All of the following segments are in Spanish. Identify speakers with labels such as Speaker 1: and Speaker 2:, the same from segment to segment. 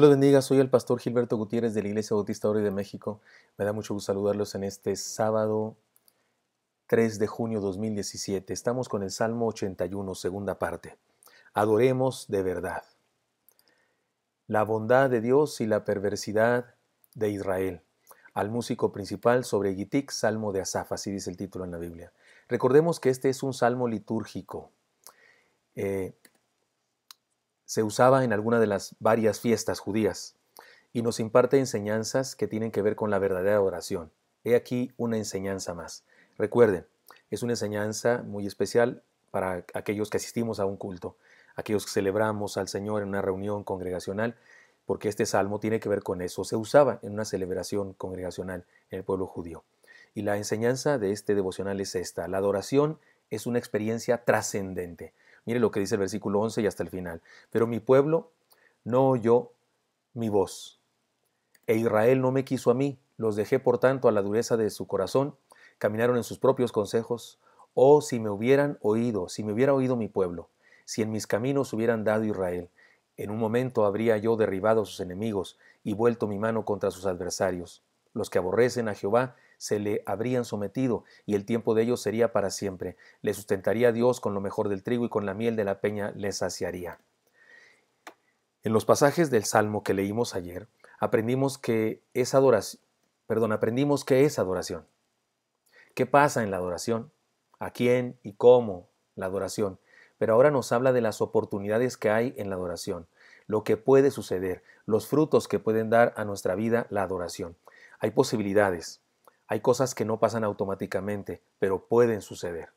Speaker 1: Dios bendiga, soy el pastor Gilberto Gutiérrez de la Iglesia Bautista Oro de México. Me da mucho gusto saludarlos en este sábado 3 de junio 2017. Estamos con el Salmo 81, segunda parte. Adoremos de verdad. La bondad de Dios y la perversidad de Israel. Al músico principal sobre Gitik, Salmo de Asaf, así dice el título en la Biblia. Recordemos que este es un salmo litúrgico. Eh, se usaba en alguna de las varias fiestas judías y nos imparte enseñanzas que tienen que ver con la verdadera adoración. He aquí una enseñanza más. Recuerden, es una enseñanza muy especial para aquellos que asistimos a un culto, aquellos que celebramos al Señor en una reunión congregacional, porque este salmo tiene que ver con eso. Se usaba en una celebración congregacional en el pueblo judío. Y la enseñanza de este devocional es esta. La adoración es una experiencia trascendente. Mire lo que dice el versículo 11 y hasta el final. Pero mi pueblo no oyó mi voz. E Israel no me quiso a mí. Los dejé, por tanto, a la dureza de su corazón. Caminaron en sus propios consejos. Oh, si me hubieran oído, si me hubiera oído mi pueblo, si en mis caminos hubieran dado Israel, en un momento habría yo derribado a sus enemigos y vuelto mi mano contra sus adversarios. Los que aborrecen a Jehová se le habrían sometido, y el tiempo de ellos sería para siempre. Le sustentaría Dios con lo mejor del trigo y con la miel de la peña le saciaría. En los pasajes del Salmo que leímos ayer, aprendimos que es adoración, perdón, aprendimos que es adoración. ¿Qué pasa en la adoración? ¿A quién y cómo la adoración? Pero ahora nos habla de las oportunidades que hay en la adoración, lo que puede suceder, los frutos que pueden dar a nuestra vida la adoración. Hay posibilidades. Hay cosas que no pasan automáticamente, pero pueden suceder.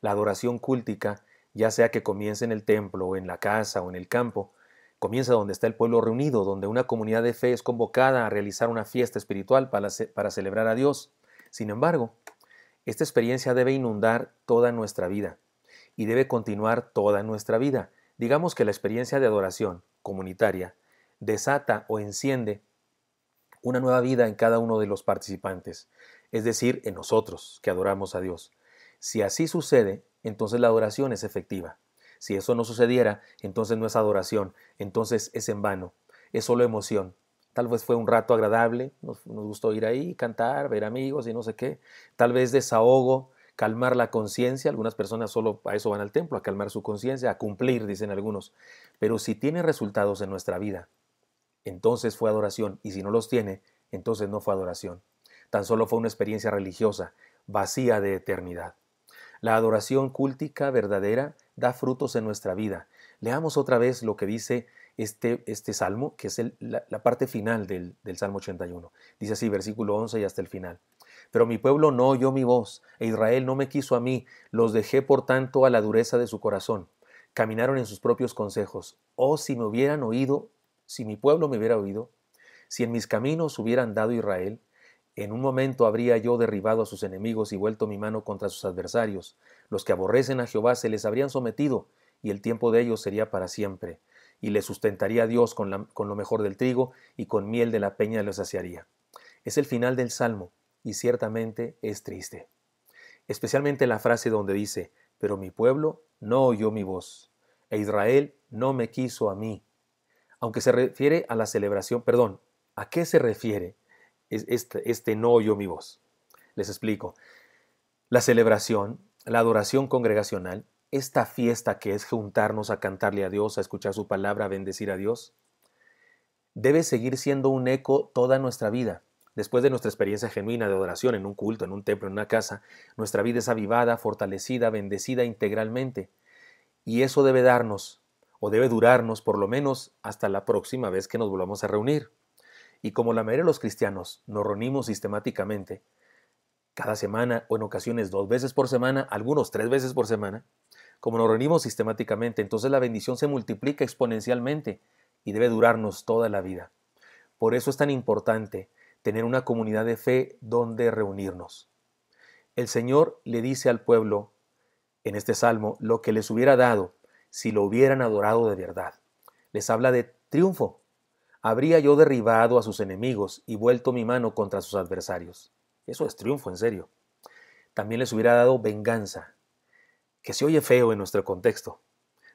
Speaker 1: La adoración cúltica, ya sea que comience en el templo, o en la casa o en el campo, comienza donde está el pueblo reunido, donde una comunidad de fe es convocada a realizar una fiesta espiritual para celebrar a Dios. Sin embargo, esta experiencia debe inundar toda nuestra vida y debe continuar toda nuestra vida. Digamos que la experiencia de adoración comunitaria desata o enciende una nueva vida en cada uno de los participantes, es decir, en nosotros que adoramos a Dios. Si así sucede, entonces la adoración es efectiva. Si eso no sucediera, entonces no es adoración, entonces es en vano, es solo emoción. Tal vez fue un rato agradable, nos, gustó ir ahí, cantar, ver amigos y no sé qué. Tal vez desahogo, calmar la conciencia. Algunas personas solo a eso van al templo, a calmar su conciencia, a cumplir, dicen algunos. Pero si tiene resultados en nuestra vida, entonces fue adoración, y si no los tiene, entonces no fue adoración. Tan solo fue una experiencia religiosa, vacía de eternidad. La adoración cúltica, verdadera da frutos en nuestra vida. Leamos otra vez lo que dice este, este salmo, que es la, parte final del, del Salmo 81. Dice así, versículo 11 y hasta el final. Pero mi pueblo no oyó mi voz, e Israel no me quiso a mí, los dejé por tanto a la dureza de su corazón. Caminaron en sus propios consejos. Oh, si me hubieran oído si mi pueblo me hubiera oído, si en mis caminos hubiera andado Israel, en un momento habría yo derribado a sus enemigos y vuelto mi mano contra sus adversarios. Los que aborrecen a Jehová se les habrían sometido, y el tiempo de ellos sería para siempre. Y les sustentaría Dios con, lo mejor del trigo, y con miel de la peña los saciaría. Es el final del Salmo, y ciertamente es triste. Especialmente la frase donde dice, pero mi pueblo no oyó mi voz, e Israel no me quiso a mí aunque se refiere a la celebración, perdón, ¿a qué se refiere este, este no oyó mi voz? Les explico. La celebración, la adoración congregacional, esta fiesta que es juntarnos a cantarle a Dios, a escuchar su palabra, a bendecir a Dios, debe seguir siendo un eco toda nuestra vida. Después de nuestra experiencia genuina de adoración en un culto, en un templo, en una casa, nuestra vida es avivada, fortalecida, bendecida integralmente. Y eso debe darnos o debe durarnos por lo menos hasta la próxima vez que nos volvamos a reunir. Y como la mayoría de los cristianos nos reunimos sistemáticamente, cada semana o en ocasiones dos veces por semana, algunos tres veces por semana, como nos reunimos sistemáticamente, entonces la bendición se multiplica exponencialmente y debe durarnos toda la vida. Por eso es tan importante tener una comunidad de fe donde reunirnos. El Señor le dice al pueblo en este salmo lo que les hubiera dado si lo hubieran adorado de verdad. Les habla de triunfo. Habría yo derribado a sus enemigos y vuelto mi mano contra sus adversarios. Eso es triunfo, en serio. También les hubiera dado venganza, que se oye feo en nuestro contexto,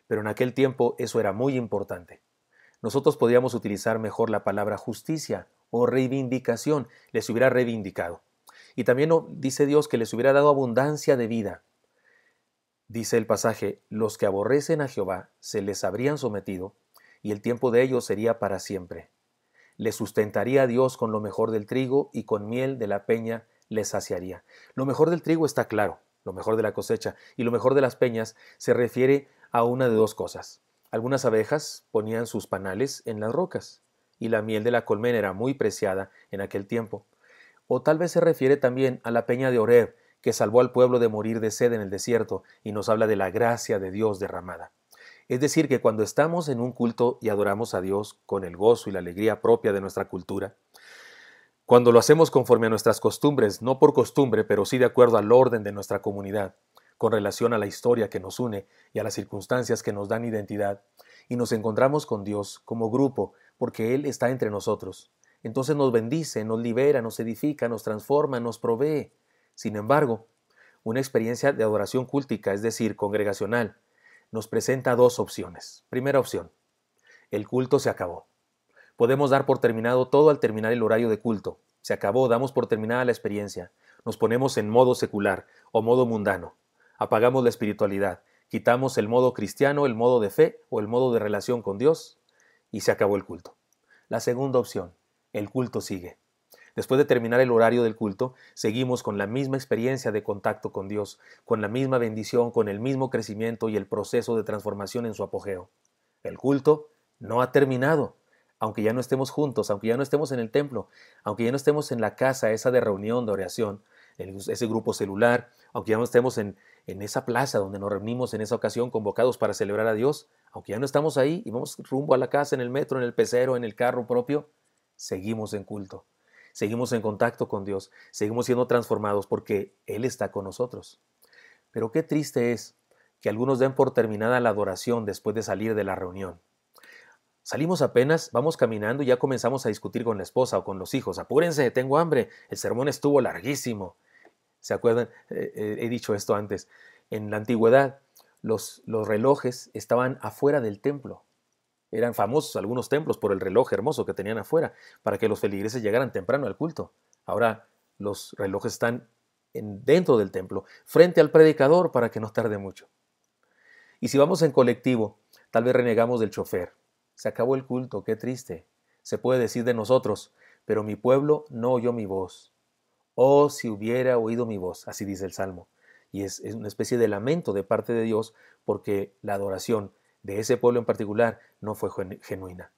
Speaker 1: pero en aquel tiempo eso era muy importante. Nosotros podíamos utilizar mejor la palabra justicia o reivindicación, les hubiera reivindicado. Y también dice Dios que les hubiera dado abundancia de vida. Dice el pasaje, los que aborrecen a Jehová se les habrían sometido, y el tiempo de ellos sería para siempre. Le sustentaría a Dios con lo mejor del trigo y con miel de la peña les saciaría. Lo mejor del trigo está claro, lo mejor de la cosecha y lo mejor de las peñas se refiere a una de dos cosas. Algunas abejas ponían sus panales en las rocas, y la miel de la colmena era muy preciada en aquel tiempo. O tal vez se refiere también a la peña de Oreb, que salvó al pueblo de morir de sed en el desierto y nos habla de la gracia de Dios derramada. Es decir, que cuando estamos en un culto y adoramos a Dios con el gozo y la alegría propia de nuestra cultura, cuando lo hacemos conforme a nuestras costumbres, no por costumbre, pero sí de acuerdo al orden de nuestra comunidad, con relación a la historia que nos une y a las circunstancias que nos dan identidad, y nos encontramos con Dios como grupo, porque Él está entre nosotros. Entonces nos bendice, nos libera, nos edifica, nos transforma, nos provee. Sin embargo, una experiencia de adoración cúltica, es decir, congregacional, nos presenta dos opciones. Primera opción, el culto se acabó. Podemos dar por terminado todo al terminar el horario de culto. Se acabó, damos por terminada la experiencia. Nos ponemos en modo secular o modo mundano. Apagamos la espiritualidad. Quitamos el modo cristiano, el modo de fe o el modo de relación con Dios. Y se acabó el culto. La segunda opción, el culto sigue. Después de terminar el horario del culto, seguimos con la misma experiencia de contacto con Dios, con la misma bendición, con el mismo crecimiento y el proceso de transformación en su apogeo. El culto no ha terminado. Aunque ya no estemos juntos, aunque ya no estemos en el templo, aunque ya no estemos en la casa esa de reunión, de oración, ese grupo celular, aunque ya no estemos en, en esa plaza donde nos reunimos en esa ocasión convocados para celebrar a Dios, aunque ya no estamos ahí y vamos rumbo a la casa, en el metro, en el pecero, en el carro propio, seguimos en culto seguimos en contacto con Dios, seguimos siendo transformados porque Él está con nosotros. Pero qué triste es que algunos den por terminada la adoración después de salir de la reunión. Salimos apenas, vamos caminando y ya comenzamos a discutir con la esposa o con los hijos. Apúrense, tengo hambre, el sermón estuvo larguísimo. ¿Se acuerdan? Eh, eh, he dicho esto antes. En la antigüedad, los, los relojes estaban afuera del templo, eran famosos algunos templos por el reloj hermoso que tenían afuera, para que los feligreses llegaran temprano al culto. Ahora los relojes están dentro del templo, frente al predicador, para que no tarde mucho. Y si vamos en colectivo, tal vez renegamos del chofer. Se acabó el culto, qué triste. Se puede decir de nosotros, pero mi pueblo no oyó mi voz. Oh, si hubiera oído mi voz, así dice el Salmo. Y es una especie de lamento de parte de Dios porque la adoración de ese pueblo en particular no fue genuina.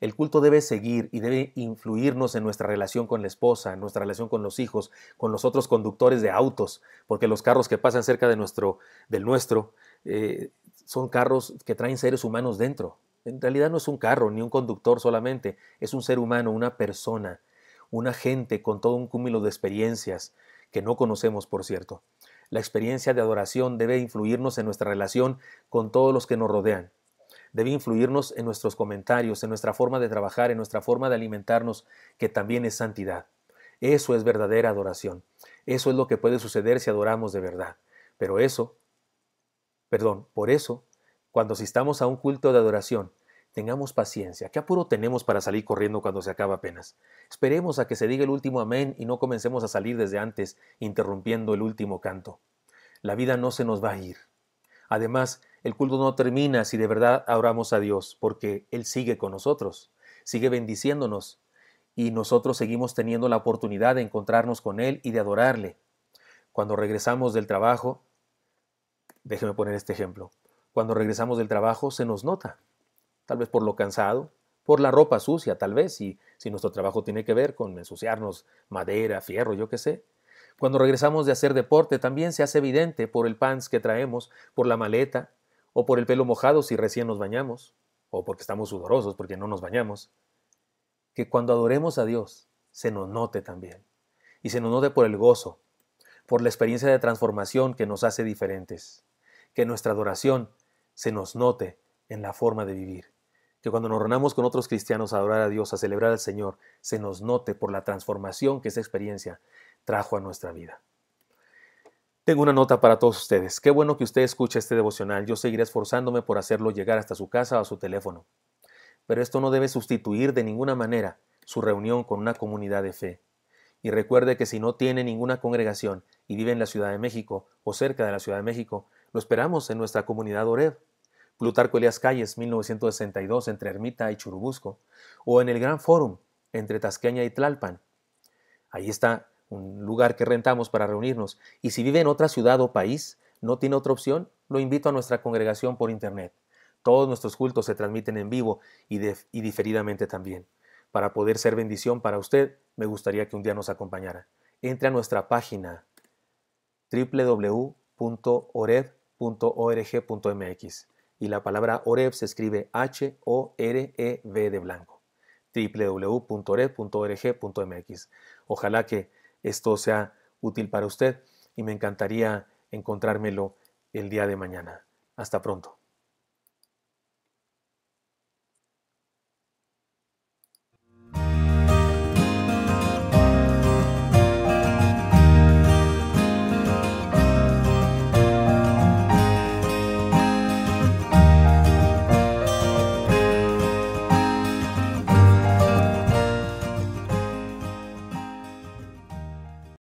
Speaker 1: El culto debe seguir y debe influirnos en nuestra relación con la esposa, en nuestra relación con los hijos, con los otros conductores de autos, porque los carros que pasan cerca de nuestro, del nuestro eh, son carros que traen seres humanos dentro. En realidad no es un carro ni un conductor solamente, es un ser humano, una persona, una gente con todo un cúmulo de experiencias que no conocemos, por cierto. La experiencia de adoración debe influirnos en nuestra relación con todos los que nos rodean. Debe influirnos en nuestros comentarios, en nuestra forma de trabajar, en nuestra forma de alimentarnos, que también es santidad. Eso es verdadera adoración. Eso es lo que puede suceder si adoramos de verdad. Pero eso, perdón, por eso, cuando asistamos a un culto de adoración, Tengamos paciencia. ¿Qué apuro tenemos para salir corriendo cuando se acaba apenas? Esperemos a que se diga el último amén y no comencemos a salir desde antes, interrumpiendo el último canto. La vida no se nos va a ir. Además, el culto no termina si de verdad oramos a Dios, porque Él sigue con nosotros, sigue bendiciéndonos, y nosotros seguimos teniendo la oportunidad de encontrarnos con Él y de adorarle. Cuando regresamos del trabajo, déjeme poner este ejemplo, cuando regresamos del trabajo se nos nota tal vez por lo cansado, por la ropa sucia, tal vez, si, si nuestro trabajo tiene que ver con ensuciarnos madera, fierro, yo qué sé. Cuando regresamos de hacer deporte también se hace evidente por el pants que traemos, por la maleta, o por el pelo mojado si recién nos bañamos, o porque estamos sudorosos porque no nos bañamos. Que cuando adoremos a Dios se nos note también, y se nos note por el gozo, por la experiencia de transformación que nos hace diferentes. Que nuestra adoración se nos note en la forma de vivir que cuando nos reunamos con otros cristianos a adorar a Dios, a celebrar al Señor, se nos note por la transformación que esa experiencia trajo a nuestra vida. Tengo una nota para todos ustedes. Qué bueno que usted escuche este devocional. Yo seguiré esforzándome por hacerlo llegar hasta su casa o a su teléfono. Pero esto no debe sustituir de ninguna manera su reunión con una comunidad de fe. Y recuerde que si no tiene ninguna congregación y vive en la Ciudad de México o cerca de la Ciudad de México, lo esperamos en nuestra comunidad ORED. Plutarco Elias Calles, 1962, entre Ermita y Churubusco, o en el Gran Fórum, entre Tasqueña y Tlalpan. Ahí está un lugar que rentamos para reunirnos, y si vive en otra ciudad o país, no tiene otra opción, lo invito a nuestra congregación por Internet. Todos nuestros cultos se transmiten en vivo y, diferidamente también. Para poder ser bendición para usted, me gustaría que un día nos acompañara. Entre a nuestra página www.ored.org.mx y la palabra OREV se escribe h o r e v de blanco. www.orev.org.mx Ojalá que esto sea útil para usted y me encantaría encontrármelo el día de mañana. Hasta pronto.